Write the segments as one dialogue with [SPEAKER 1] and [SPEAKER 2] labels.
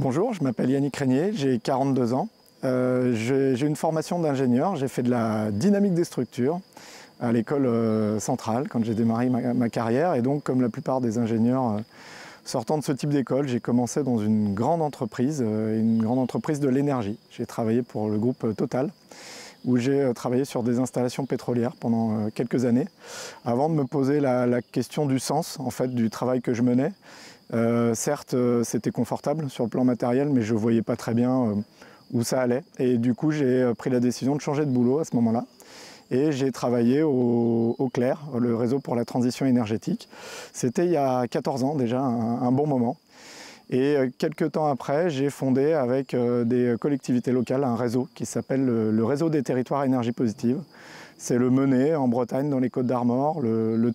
[SPEAKER 1] Bonjour, je m'appelle Yannick Régnier, j'ai 42 ans. Euh, j'ai une formation d'ingénieur, j'ai fait de la dynamique des structures à l'école euh, centrale quand j'ai démarré ma, carrière. Et donc, comme la plupart des ingénieurs euh, sortant de ce type d'école, j'ai commencé dans une grande entreprise, une grande entreprise de l'énergie. J'ai travaillé pour le groupe Total où j'ai euh, travaillé sur des installations pétrolières pendant euh, quelques années, avant de me poser la, question du sens en fait du travail que je menais. Euh, certes, c'était confortable sur le plan matériel, mais je ne voyais pas très bien où ça allait. Et du coup, j'ai pris la décision de changer de boulot à ce moment-là et j'ai travaillé au, au, CLAIR, le réseau pour la transition énergétique. C'était il y a 14 ans déjà, un bon moment. Et euh, quelques temps après, j'ai fondé avec euh, des collectivités locales un réseau qui s'appelle le réseau des territoires énergie positive. C'est le Menet en Bretagne, dans les Côtes d'Armor, le, le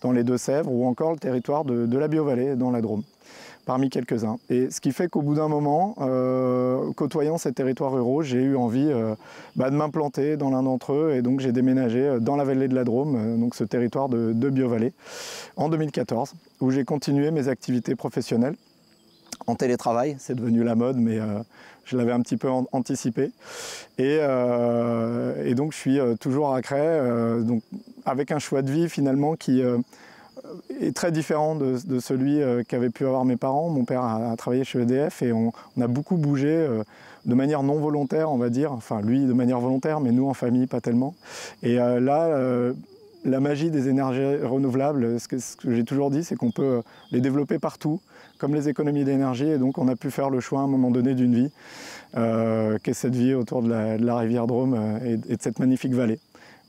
[SPEAKER 1] dans les Deux-Sèvres ou encore le territoire de, la Biovallée dans la Drôme parmi quelques-uns. Et ce qui fait qu'au bout d'un moment, euh, côtoyant ces territoires ruraux, j'ai eu envie bah, de m'implanter dans l'un d'entre eux et donc j'ai déménagé dans la vallée de la Drôme, donc ce territoire de, de Biovallée, en 2014, où j'ai continué mes activités professionnelles télétravail. C'est devenu la mode, mais euh, je l'avais un petit peu anticipé. Et, euh, et, donc je suis euh, toujours à Cray, donc avec un choix de vie finalement qui est très différent de, celui qu'avaient pu avoir mes parents. Mon père a, travaillé chez EDF et on, on a beaucoup bougé de manière non volontaire, on va dire. Enfin, lui de manière volontaire, mais nous en famille, pas tellement. Et là, la magie des énergies renouvelables, ce que, j'ai toujours dit, c'est qu'on peut euh, les développer partout, comme les économies d'énergie, et donc on a pu faire le choix à un moment donné d'une vie, euh, qui est cette vie autour de la, rivière Drôme euh, et, de cette magnifique vallée,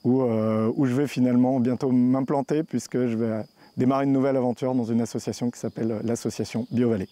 [SPEAKER 1] où, où je vais finalement bientôt m'implanter, puisque je vais démarrer une nouvelle aventure dans une association qui s'appelle l'association BioVallée.